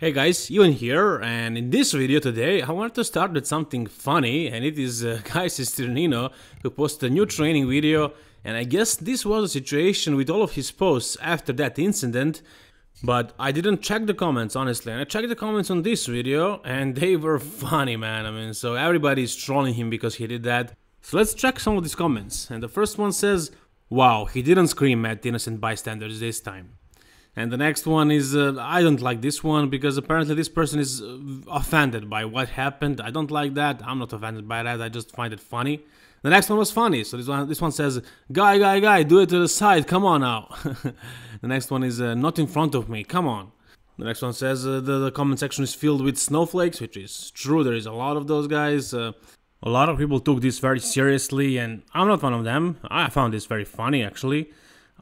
Hey guys, Ewan here, and in this video today I wanted to start with something funny, and it is uh, Guy Cisternino who posted a new training video, and I guess this was a situation with all of his posts after that incident, but I didn't check the comments honestly, and I checked the comments on this video, and they were funny man, I mean, so everybody is trolling him because he did that. So let's check some of these comments, and the first one says, Wow, he didn't scream at innocent bystanders this time. And the next one is uh, I don't like this one because apparently this person is uh, offended by what happened. I don't like that. I'm not offended by that. I just find it funny. The next one was funny. So this one, this one says, "Guy, guy, guy, do it to the side. Come on now." the next one is uh, not in front of me. Come on. The next one says uh, the, the, comment section is filled with snowflakes, which is true. There is a lot of those guys. Uh, a lot of people took this very seriously, and I'm not one of them. I found this very funny, actually.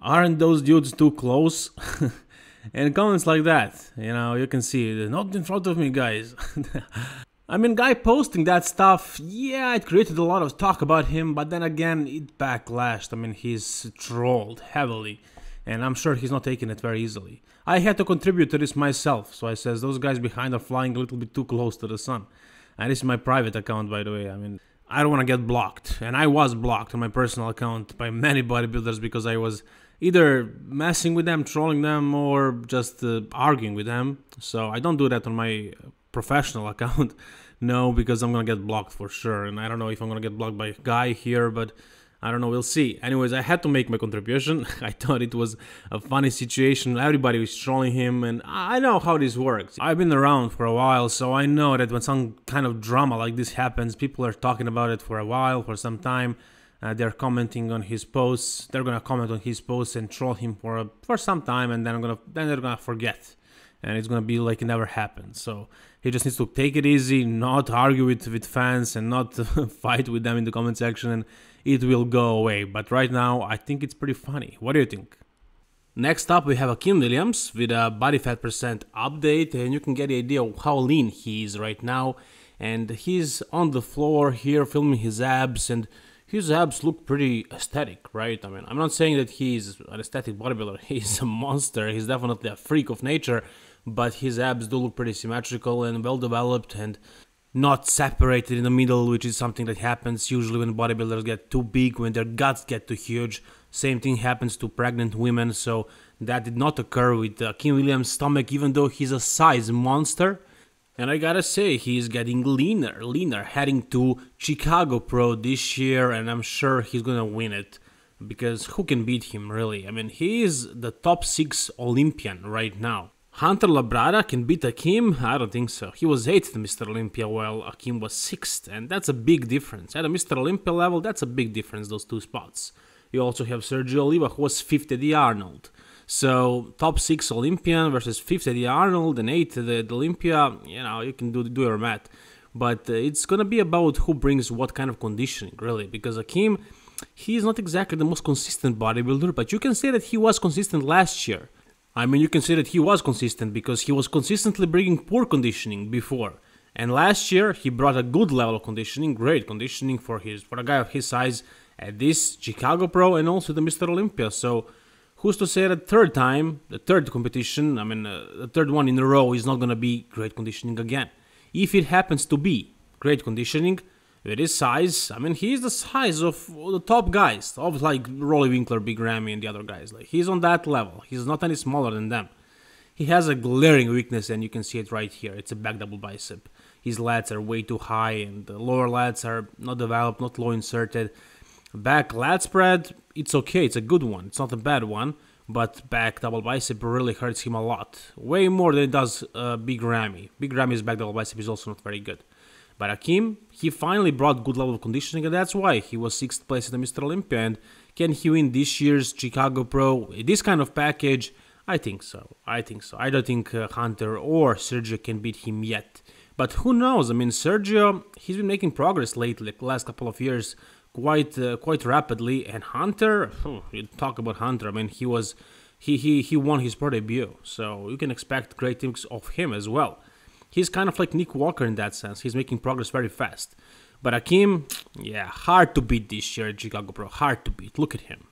Aren't those dudes too close? and comments like that. You know, you can see Not in front of me, guys. I mean, guy posting that stuff, yeah, it created a lot of talk about him, but then again, it backlashed. I mean, he's trolled heavily, and I'm sure he's not taking it very easily. I had to contribute to this myself, so I says those guys behind are flying a little bit too close to the sun. And this is my private account, by the way. I mean, I don't want to get blocked, and I was blocked on my personal account by many bodybuilders because I was either messing with them, trolling them, or just uh, arguing with them. So I don't do that on my uh, professional account. no, because I'm gonna get blocked for sure. And I don't know if I'm gonna get blocked by a guy here, but I don't know, we'll see. Anyways, I had to make my contribution. I thought it was a funny situation. Everybody was trolling him, and I know how this works. I've been around for a while, so I know that when some kind of drama like this happens, people are talking about it for a while, for some time. Uh, they're commenting on his posts. They're gonna comment on his posts and troll him for a, for some time, and then I'm gonna then they're gonna forget, and it's gonna be like it never happened. So he just needs to take it easy, not argue with with fans, and not fight with them in the comment section, and it will go away. But right now, I think it's pretty funny. What do you think? Next up, we have Akeem Williams with a body fat percent update, and you can get the idea of how lean he is right now. And he's on the floor here filming his abs and his abs look pretty aesthetic, right? I mean, I'm not saying that he's an aesthetic bodybuilder, he's a monster, he's definitely a freak of nature, but his abs do look pretty symmetrical and well developed and not separated in the middle, which is something that happens usually when bodybuilders get too big, when their guts get too huge. Same thing happens to pregnant women, so that did not occur with uh, Kim Williams' stomach, even though he's a size monster. And I gotta say, he's getting leaner, leaner, heading to Chicago Pro this year, and I'm sure he's gonna win it. Because who can beat him, really? I mean, he is the top 6 Olympian right now. Hunter Labrada can beat Akim? I don't think so. He was 8th Mr. Olympia while Akim was 6th, and that's a big difference. At a Mr. Olympia level, that's a big difference, those two spots. You also have Sergio Oliva, who was 5th at the Arnold. So top six Olympian versus fifth Eddie Arnold and eighth the, the Olympia. You know you can do do your math, but uh, it's gonna be about who brings what kind of conditioning really because Akim. He is not exactly the most consistent bodybuilder, but you can say that he was consistent last year. I mean, you can say that he was consistent because he was consistently bringing poor conditioning before. And last year, he brought a good level of conditioning, great conditioning for his for a guy of his size at this Chicago Pro and also the Mr. Olympia. So who's to say that third time, the third competition, I mean, uh, the third one in a row is not going to be great conditioning again. If it happens to be great conditioning, with his size, I mean, he's the size of the top guys, of like Rolly Winkler, Big Ramy, and the other guys. Like he's on that level. He's not any smaller than them. He has a glaring weakness, and you can see it right here. It's a back double bicep. His lats are way too high, and the lower lats are not developed, not low inserted. Back lat spread, it's okay, it's a good one, it's not a bad one, but back double bicep really hurts him a lot. Way more than it does uh, Big Ramy. Big Ramy's back double bicep is also not very good. But Akim, he finally brought good level of conditioning and that's why he was 6th place in the Mr. Olympia and can he win this year's Chicago Pro? This kind of package, I think so. I think so. I don't think uh, Hunter or Sergio can beat him yet. But who knows? I mean, Sergio, he's been making progress lately, last couple of years quite uh, quite rapidly. And Hunter, oh, you talk about Hunter. I mean, he was he he he won his pro debut, so you can expect great things of him as well. He's kind of like Nick Walker in that sense. He's making progress very fast. But Akim, yeah, hard to beat this year at Chicago Pro. Hard to beat. Look at him.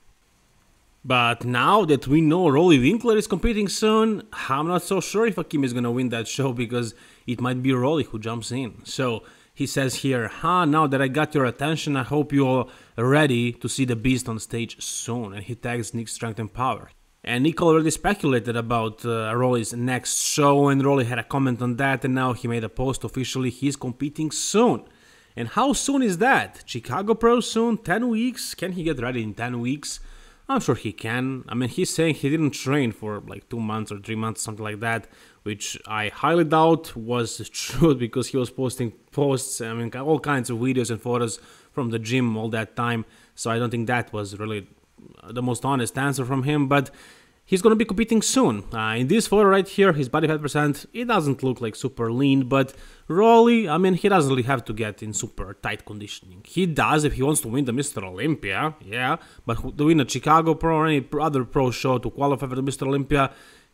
But now that we know Rolly Winkler is competing soon, I'm not so sure if Akim is gonna win that show because it might be Rolly who jumps in. So he says here, "Ha! now that I got your attention, I hope you're ready to see the Beast on stage soon." And he tags Nick's strength and power. And Nick already speculated about uh, Rolly's next show, and Rolly had a comment on that, and now he made a post officially he's competing soon. And how soon is that? Chicago Pro soon? 10 weeks? Can he get ready in 10 weeks? I'm sure he can. I mean, he's saying he didn't train for like 2 months or 3 months, something like that which I highly doubt was true because he was posting posts, I mean, all kinds of videos and photos from the gym all that time. So I don't think that was really the most honest answer from him, but he's going to be competing soon. Uh, in this photo right here, his body fat percent, it doesn't look like super lean, but Rolly, I mean, he doesn't really have to get in super tight conditioning. He does if he wants to win the Mr. Olympia, yeah, but to win a Chicago Pro or any other pro show to qualify for the Mr. Olympia,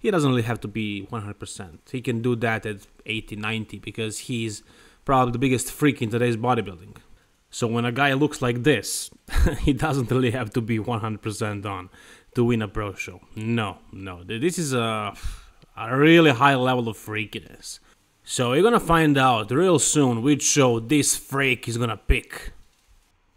he doesn't really have to be 100%. He can do that at 80, 90 because he's probably the biggest freak in today's bodybuilding. So when a guy looks like this, he doesn't really have to be 100% on to win a pro show. No, no. This is a, a really high level of freakiness. So you're gonna find out real soon which show this freak is gonna pick.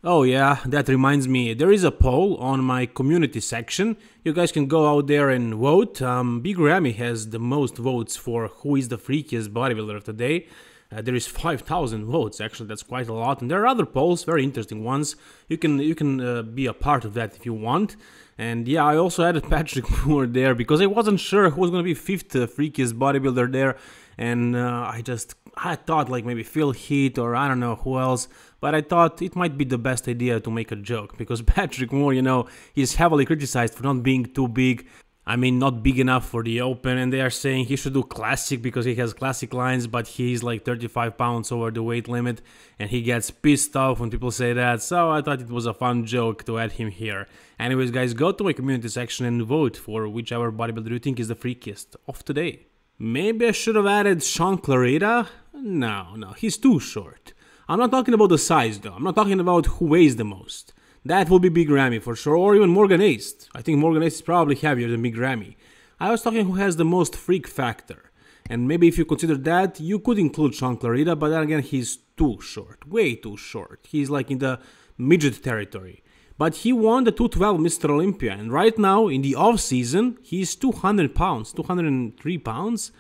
Oh yeah, that reminds me, there is a poll on my community section. You guys can go out there and vote. Um, Big Ramy has the most votes for who is the freakiest bodybuilder today. Uh, there is 5,000 votes. Actually, that's quite a lot. And there are other polls, very interesting ones. You can you can uh, be a part of that if you want. And yeah, I also added Patrick Moore there because I wasn't sure who was gonna be fifth uh, freakiest bodybuilder there, and uh, I just I thought like maybe Phil Heath or I don't know who else. But I thought it might be the best idea to make a joke because Patrick Moore, you know, he's heavily criticized for not being too big. I mean, not big enough for the open, and they are saying he should do classic because he has classic lines, but he's like 35 pounds over the weight limit, and he gets pissed off when people say that. So I thought it was a fun joke to add him here. Anyways, guys, go to my community section and vote for whichever bodybuilder you think is the freakiest of today. Maybe I should have added Sean Clarita? No, no, he's too short. I'm not talking about the size though, I'm not talking about who weighs the most. That would be Big Ramy for sure, or even Morgan Ace. I think Morgan Ace is probably heavier than Big Ramy. I was talking who has the most freak factor. And maybe if you consider that, you could include Sean Clarida, but then again, he's too short. Way too short. He's like in the midget territory. But he won the 212 Mr. Olympia, and right now, in the off season, he's 200 pounds, 203 pounds.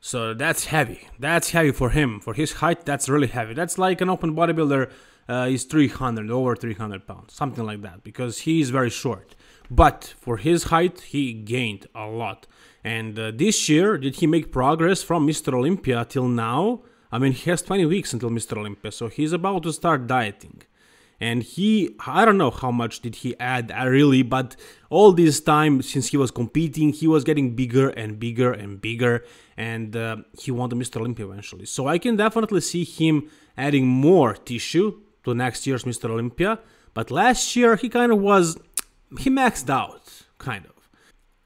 So that's heavy. That's heavy for him. For his height, that's really heavy. That's like an open bodybuilder uh, is 300 over 300 pounds something like that because he is very short but for his height he gained a lot and uh, this year did he make progress from mr olympia till now i mean he has 20 weeks until mr olympia so he's about to start dieting and he i don't know how much did he add uh, really but all this time since he was competing he was getting bigger and bigger and bigger and uh, he won the mr olympia eventually so i can definitely see him adding more tissue to next year's Mr. Olympia. But last year he kind of was, he maxed out, kind of.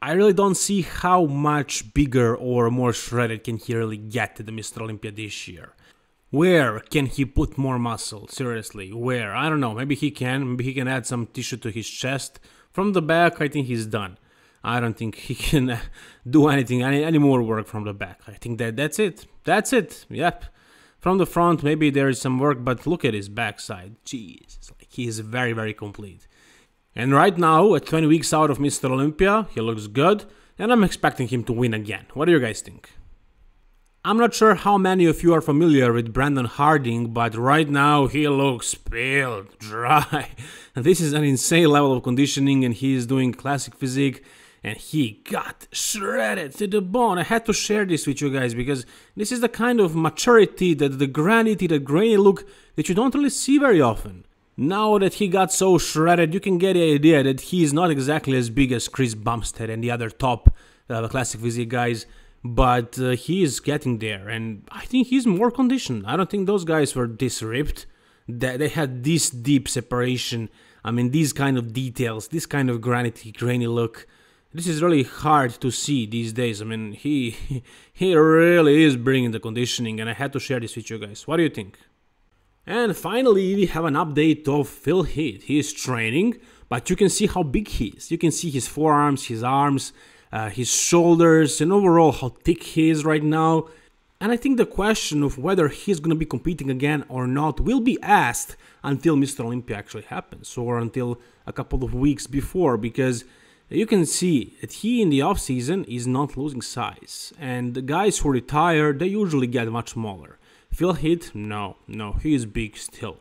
I really don't see how much bigger or more shredded can he really get to the Mr. Olympia this year. Where can he put more muscle? Seriously, where? I don't know. Maybe he can. Maybe he can add some tissue to his chest. From the back, I think he's done. I don't think he can do anything, any, any more work from the back. I think that that's it. That's it. Yep. From the front, maybe there is some work, but look at his backside. Jeez, like he is very, very complete. And right now, at 20 weeks out of Mr. Olympia, he looks good, and I'm expecting him to win again. What do you guys think? I'm not sure how many of you are familiar with Brandon Harding, but right now he looks peeled, dry. this is an insane level of conditioning, and he is doing classic physique and he got shredded to the bone. I had to share this with you guys because this is the kind of maturity that the granity, the grainy look that you don't really see very often. Now that he got so shredded, you can get the idea that he is not exactly as big as Chris Bumstead and the other top uh, classic physique guys, but uh, he is getting there, and I think he's more conditioned. I don't think those guys were this ripped. That they had this deep separation. I mean, these kind of details, this kind of granity, grainy look this is really hard to see these days. I mean, he he really is bringing the conditioning, and I had to share this with you guys. What do you think? And finally, we have an update of Phil Heath. He is training, but you can see how big he is. You can see his forearms, his arms, uh, his shoulders, and overall how thick he is right now. And I think the question of whether he's going to be competing again or not will be asked until Mr. Olympia actually happens, or until a couple of weeks before, because you can see that he in the offseason is not losing size, and the guys who retire, they usually get much smaller. Phil Heath? No, no, he is big still.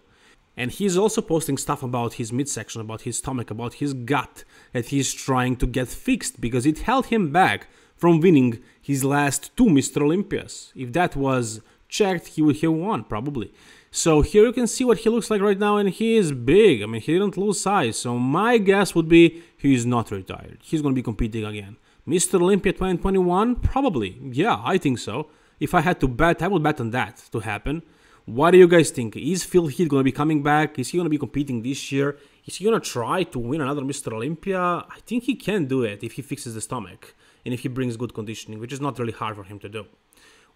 And he's also posting stuff about his midsection, about his stomach, about his gut, that he's trying to get fixed because it held him back from winning his last two Mr. Olympias. If that was checked, he would have won, probably. So here you can see what he looks like right now, and he is big. I mean, he didn't lose size, so my guess would be he is not retired. He's going to be competing again. Mr. Olympia 2021? Probably. Yeah, I think so. If I had to bet, I would bet on that to happen. What do you guys think? Is Phil Heath going to be coming back? Is he going to be competing this year? Is he going to try to win another Mr. Olympia? I think he can do it if he fixes the stomach and if he brings good conditioning, which is not really hard for him to do.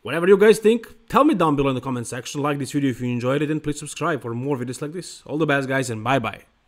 Whatever you guys think, tell me down below in the comment section. Like this video if you enjoyed it and please subscribe for more videos like this. All the best guys and bye bye.